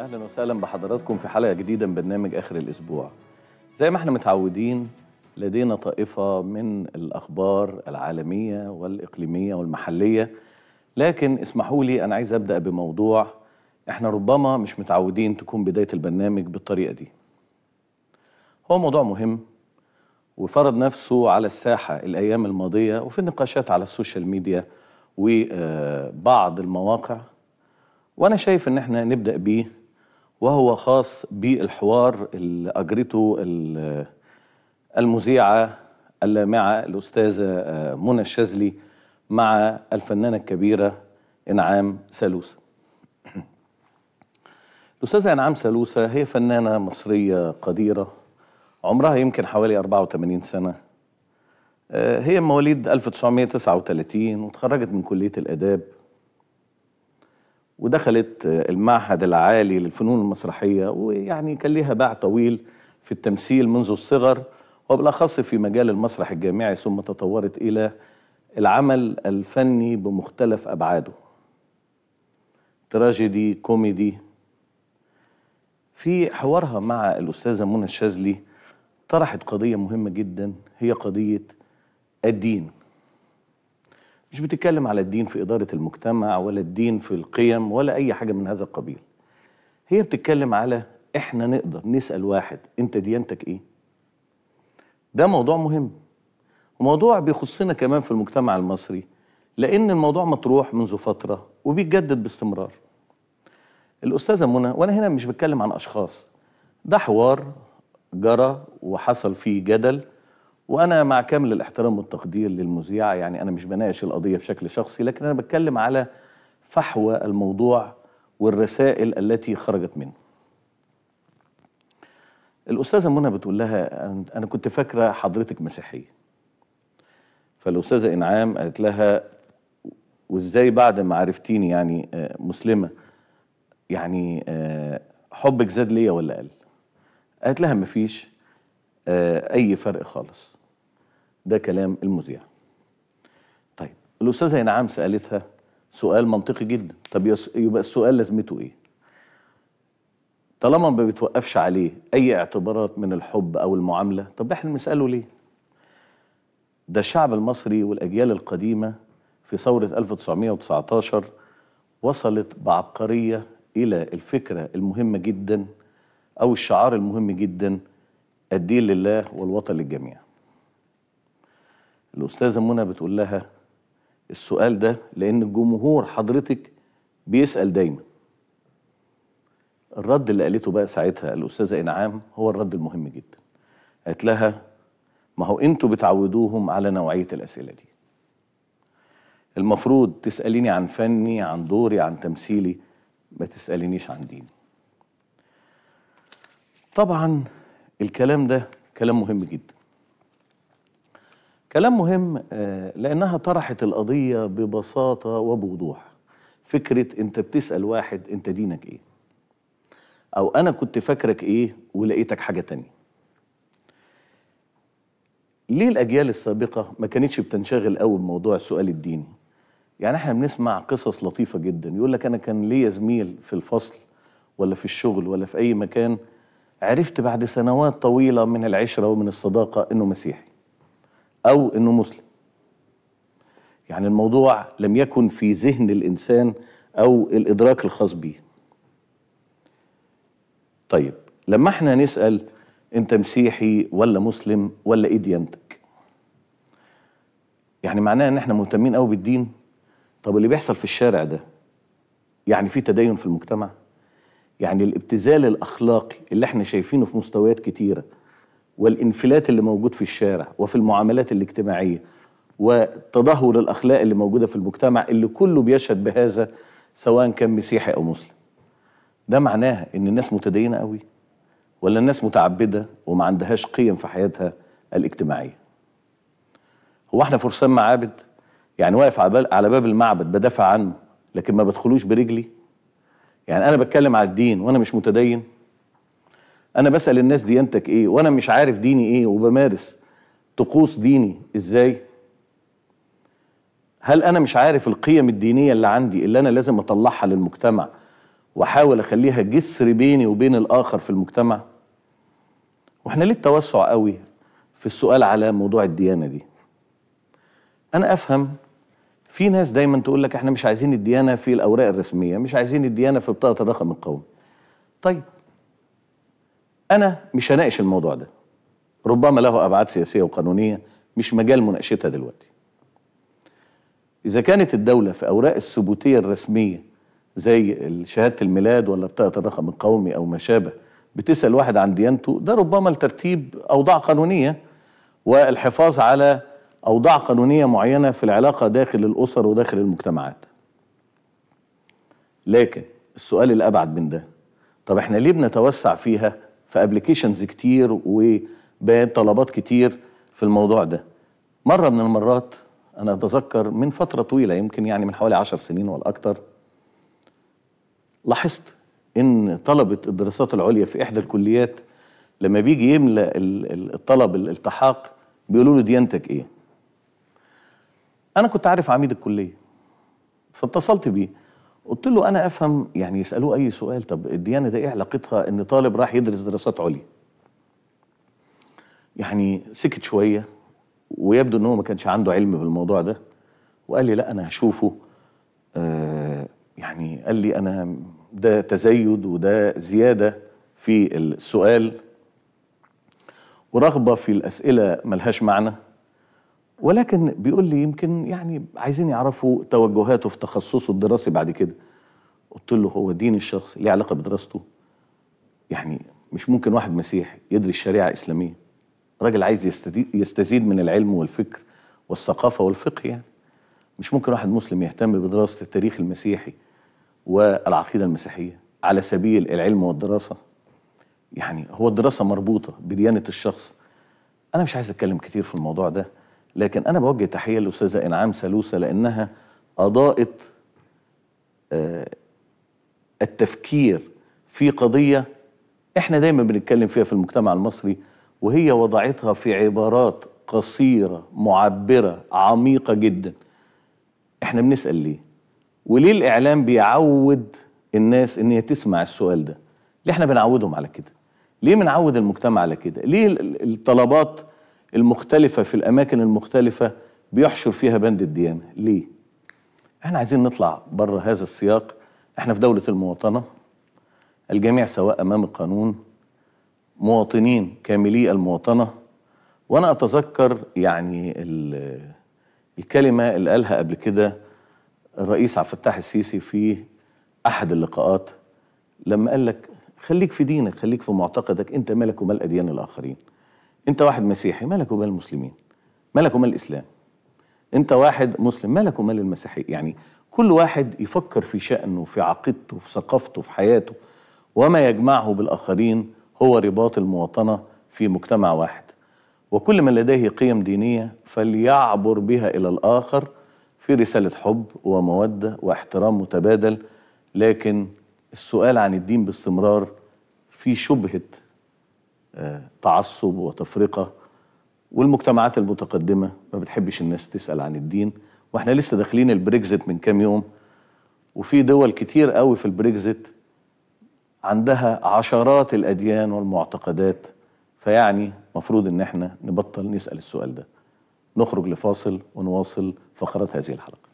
اهلا وسهلا بحضراتكم في حلقه جديده من برنامج اخر الاسبوع زي ما احنا متعودين لدينا طائفه من الاخبار العالميه والاقليميه والمحليه لكن اسمحوا لي انا عايز ابدا بموضوع احنا ربما مش متعودين تكون بدايه البرنامج بالطريقه دي هو موضوع مهم وفرض نفسه على الساحه الايام الماضيه وفي النقاشات على السوشيال ميديا وبعض آه، المواقع وانا شايف ان احنا نبدا بيه وهو خاص بالحوار اللي أجرته المذيعة اللامعة الأستاذة آه، منى الشاذلي مع الفنانة الكبيرة إنعام سالوسة الأستاذة إنعام سالوسة هي فنانة مصرية قديرة عمرها يمكن حوالي 84 سنة آه، هي مواليد 1939 وتخرجت من كلية الآداب ودخلت المعهد العالي للفنون المسرحية ويعني كان ليها باع طويل في التمثيل منذ الصغر وبالأخص في مجال المسرح الجامعي ثم تطورت إلى العمل الفني بمختلف أبعاده تراجيدي كوميدي في حوارها مع الأستاذة منى الشاذلي طرحت قضية مهمة جدا هي قضية الدين مش بتتكلم على الدين في إدارة المجتمع ولا الدين في القيم ولا أي حاجة من هذا القبيل هي بتتكلم على إحنا نقدر نسأل واحد أنت ديانتك إيه؟ ده موضوع مهم وموضوع بيخصنا كمان في المجتمع المصري لأن الموضوع مطروح منذ فترة وبيتجدد باستمرار الأستاذة منى وأنا هنا مش بتكلم عن أشخاص ده حوار جرى وحصل فيه جدل وانا مع كامل الاحترام والتقدير للمذيعه يعني انا مش بناقش القضيه بشكل شخصي لكن انا بتكلم على فحوى الموضوع والرسائل التي خرجت منه الاستاذه منى بتقول لها انا كنت فاكره حضرتك مسيحيه فالاستاذه انعام قالت لها وازاي بعد ما عرفتيني يعني آه، مسلمه يعني آه، حبك زاد ليا ولا قل قالت لها مفيش آه، اي فرق خالص ده كلام المذيع طيب الاستاذه نعام سالتها سؤال منطقي جدا طب يبقى السؤال لازمته ايه طالما ما بيتوقفش عليه اي اعتبارات من الحب او المعامله طب احنا بنساله ليه ده الشعب المصري والاجيال القديمه في ثوره 1919 وصلت بعبقريه الى الفكره المهمه جدا او الشعار المهم جدا الدين لله والوطن للجميع الاستاذه منى بتقول لها السؤال ده لان الجمهور حضرتك بيسال دايما الرد اللي قالته بقى ساعتها الاستاذه انعام هو الرد المهم جدا قالت لها ما هو انتوا بتعودوهم على نوعيه الاسئله دي المفروض تساليني عن فني عن دوري عن تمثيلي ما تسالينيش عن ديني طبعا الكلام ده كلام مهم جدا كلام مهم آه، لأنها طرحت القضية ببساطة وبوضوح فكرة أنت بتسأل واحد أنت دينك إيه أو أنا كنت فاكرك إيه ولقيتك حاجة تانية ليه الأجيال السابقة ما كانتش بتنشغل قوي بموضوع السؤال الديني يعني احنا بنسمع قصص لطيفة جدا يقول لك أنا كان ليا زميل في الفصل ولا في الشغل ولا في أي مكان عرفت بعد سنوات طويلة من العشرة ومن الصداقة إنه مسيحي او انه مسلم يعني الموضوع لم يكن في ذهن الانسان او الادراك الخاص به طيب لما احنا نسال انت مسيحي ولا مسلم ولا ايه ديانتك يعني معناه ان احنا مهتمين قوي بالدين طب اللي بيحصل في الشارع ده يعني في تدين في المجتمع يعني الابتذال الاخلاقي اللي احنا شايفينه في مستويات كتيره والانفلات اللي موجود في الشارع وفي المعاملات الاجتماعيه وتدهور الاخلاق اللي موجوده في المجتمع اللي كله بيشهد بهذا سواء كان مسيحي او مسلم. ده معناها ان الناس متدينه قوي ولا الناس متعبده وما عندهاش قيم في حياتها الاجتماعيه. هو احنا فرسان معابد؟ يعني واقف على باب المعبد بدافع عنه لكن ما بدخلوش برجلي؟ يعني انا بتكلم على الدين وانا مش متدين؟ انا بسال الناس ديانتك ايه وانا مش عارف ديني ايه وبمارس طقوس ديني ازاي هل انا مش عارف القيم الدينيه اللي عندي اللي انا لازم اطلعها للمجتمع واحاول اخليها جسر بيني وبين الاخر في المجتمع واحنا ليه التوسع قوي في السؤال على موضوع الديانه دي انا افهم في ناس دايما تقول لك احنا مش عايزين الديانه في الاوراق الرسميه مش عايزين الديانه في بطاقه الرقم القومي طيب انا مش هناقش الموضوع ده ربما له ابعاد سياسيه وقانونيه مش مجال مناقشتها دلوقتي اذا كانت الدوله في اوراق الثبوتيه الرسميه زي شهاده الميلاد ولا بطاقه الرقم القومي او ما شابه بتسال واحد عن ديانته ده ربما لترتيب اوضاع قانونيه والحفاظ على اوضاع قانونيه معينه في العلاقه داخل الاسر وداخل المجتمعات لكن السؤال الابعد من ده طب احنا ليه بنتوسع فيها في ابلكيشنز كتير وبيان طلبات كتير في الموضوع ده مره من المرات انا اتذكر من فتره طويله يمكن يعني من حوالي عشر سنين ولا اكتر لاحظت ان طلبه الدراسات العليا في احدى الكليات لما بيجي يملا الطلب الالتحاق بيقولوا له ديانتك ايه انا كنت عارف عميد الكليه فاتصلت بيه قلت له انا افهم يعني يسالوه اي سؤال طب الديانه ده ايه علاقتها ان طالب راح يدرس دراسات عليا يعني سكت شويه ويبدو ان هو ما كانش عنده علم بالموضوع ده وقال لي لا انا هشوفه آه يعني قال لي انا ده تزايد وده زياده في السؤال ورغبه في الاسئله ملهاش معنى ولكن بيقول لي يمكن يعني عايزين يعرفوا توجهاته في تخصصه الدراسي بعد كده قلت له هو دين الشخص ليه علاقه بدراسته يعني مش ممكن واحد مسيحي يدرس شريعه اسلاميه راجل عايز يستزيد من العلم والفكر والثقافه والفقه يعني مش ممكن واحد مسلم يهتم بدراسه التاريخ المسيحي والعقيده المسيحيه على سبيل العلم والدراسه يعني هو الدراسه مربوطه بديانه الشخص انا مش عايز اتكلم كتير في الموضوع ده لكن انا بوجه تحيه للاستاذه انعام سلوسه لانها اضاءت آه، التفكير في قضيه احنا دايما بنتكلم فيها في المجتمع المصري وهي وضعتها في عبارات قصيره معبره عميقه جدا احنا بنسال ليه وليه الاعلام بيعود الناس ان هي تسمع السؤال ده ليه احنا بنعودهم على كده ليه بنعود المجتمع على كده ليه الطلبات المختلفة في الأماكن المختلفة بيحشر فيها بند الديانة ليه؟ احنا عايزين نطلع بره هذا السياق احنا في دولة المواطنة الجميع سواء أمام القانون مواطنين كاملي المواطنة وأنا أتذكر يعني الكلمة اللي قالها قبل كده الرئيس عبد الفتاح السيسي في أحد اللقاءات لما قال لك خليك في دينك خليك في معتقدك أنت مالك ومال أديان الآخرين انت واحد مسيحي مالك ومال المسلمين مالك ومال الاسلام انت واحد مسلم مالك ومال المسيحيه يعني كل واحد يفكر في شأنه في عقيدته في ثقافته في حياته وما يجمعه بالآخرين هو رباط المواطنة في مجتمع واحد وكل من لديه قيم دينية فليعبر بها إلى الآخر في رسالة حب ومودة واحترام متبادل لكن السؤال عن الدين باستمرار في شبهة آه، تعصب وتفرقه والمجتمعات المتقدمه ما بتحبش الناس تسال عن الدين واحنا لسه داخلين البريكزت من كام يوم وفي دول كتير قوي في البريكزت عندها عشرات الاديان والمعتقدات فيعني مفروض ان احنا نبطل نسال السؤال ده نخرج لفاصل ونواصل فقرات هذه الحلقه